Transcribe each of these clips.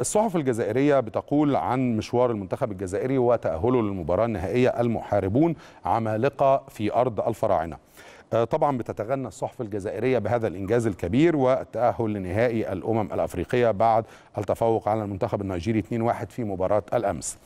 الصحف الجزائرية بتقول عن مشوار المنتخب الجزائري وتأهله للمباراة النهائية المحاربون عمالقة في أرض الفراعنة آه، طبعا بتتغنى الصحف الجزائرية بهذا الإنجاز الكبير والتأهل لنهائي الأمم الأفريقية بعد التفوق على المنتخب النيجيري 2-1 في مباراة الأمس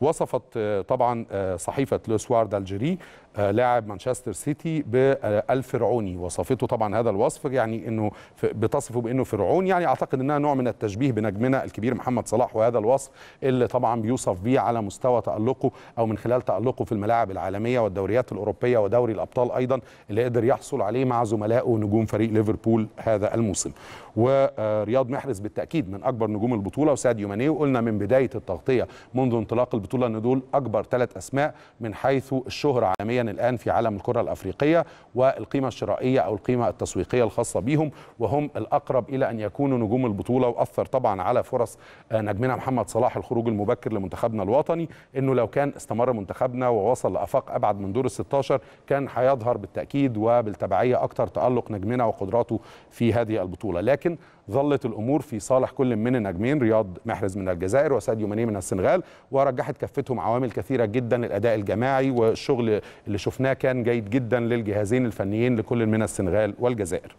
وصفت آه، طبعا آه، صحيفة لوسوار دالجيري لاعب مانشستر سيتي بالفرعوني وصفته طبعا هذا الوصف يعني انه بتصفه بانه فرعون يعني اعتقد انها نوع من التشبيه بنجمنا الكبير محمد صلاح وهذا الوصف اللي طبعا بيوصف به على مستوى تالقه او من خلال تالقه في الملاعب العالميه والدوريات الاوروبيه ودوري الابطال ايضا اللي قدر يحصل عليه مع زملائه نجوم فريق ليفربول هذا الموسم ورياض محرز بالتاكيد من اكبر نجوم البطوله وساديو ماني وقلنا من بدايه التغطيه منذ انطلاق البطوله ان دول اكبر ثلاث اسماء من حيث الشهره عالميا الآن في عالم الكرة الأفريقية والقيمة الشرائية أو القيمة التسويقية الخاصة بهم وهم الأقرب إلى أن يكونوا نجوم البطولة وأثر طبعا على فرص آه، نجمنا محمد صلاح الخروج المبكر لمنتخبنا الوطني أنه لو كان استمر منتخبنا ووصل لأفاق أبعد من دور ال 16 كان هيظهر بالتأكيد وبالتبعية أكثر تألق نجمنا وقدراته في هذه البطولة لكن ظلت الامور في صالح كل من النجمين رياض محرز من الجزائر وساديو ماني من السنغال ورجحت كفتهم عوامل كثيره جدا الاداء الجماعي والشغل اللي اللي شفناه كان جيد جدا للجهازين الفنيين لكل من السنغال والجزائر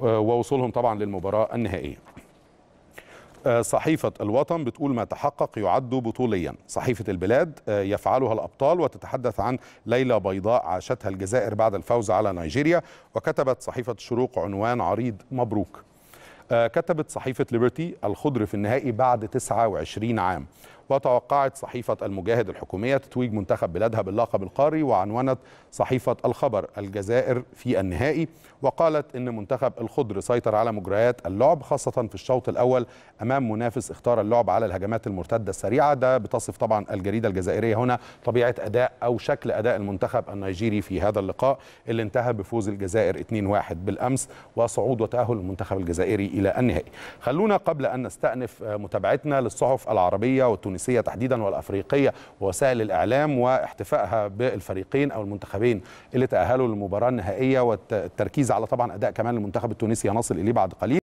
آه، ووصولهم طبعا للمباراة النهائية آه، صحيفة الوطن بتقول ما تحقق يعد بطوليا صحيفة البلاد آه، يفعلها الأبطال وتتحدث عن ليلة بيضاء عاشتها الجزائر بعد الفوز على نيجيريا وكتبت صحيفة الشروق عنوان عريض مبروك كتبت صحيفة ليبرتي الخضر في النهائي بعد 29 عام وتوقعت صحيفة المجاهد الحكومية تتويج منتخب بلادها باللقب القاري وعنونت صحيفة الخبر الجزائر في النهائي وقالت إن منتخب الخضر سيطر على مجريات اللعب خاصة في الشوط الأول أمام منافس اختار اللعب على الهجمات المرتدة السريعة ده بتصف طبعا الجريدة الجزائرية هنا طبيعة أداء أو شكل أداء المنتخب النيجيري في هذا اللقاء اللي انتهى بفوز الجزائر 2-1 بالأمس وصعود وتأهل المنتخب الجزائري إلى النهائي خلونا قبل أن نستأنف متابعتنا للصحف العربية والتونسية التونسية تحديدا والأفريقية ووسائل الإعلام واحتفائها بالفريقين أو المنتخبين اللي تأهلوا للمباراة النهائية والتركيز على طبعا أداء كمان المنتخب التونسي هنصل إليه بعد قليل